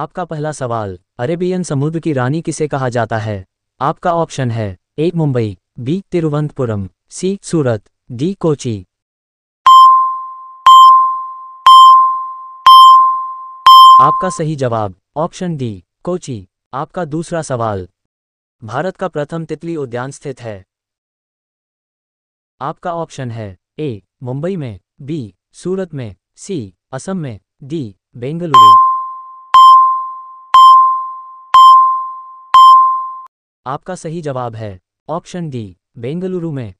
आपका पहला सवाल अरेबियन समुद्र की रानी किसे कहा जाता है आपका ऑप्शन है A Mumbai B Thiruvananthapuram C Surat D Kochi आपका सही जवाब ऑप्शन डी कोची आपका दूसरा सवाल भारत का प्रथम तितली उद्यान स्थित है आपका ऑप्शन है ए मुंबई में बी सूरत में सी असम में डी बेंगलुरु आपका सही जवाब है ऑप्शन डी बेंगलुरु में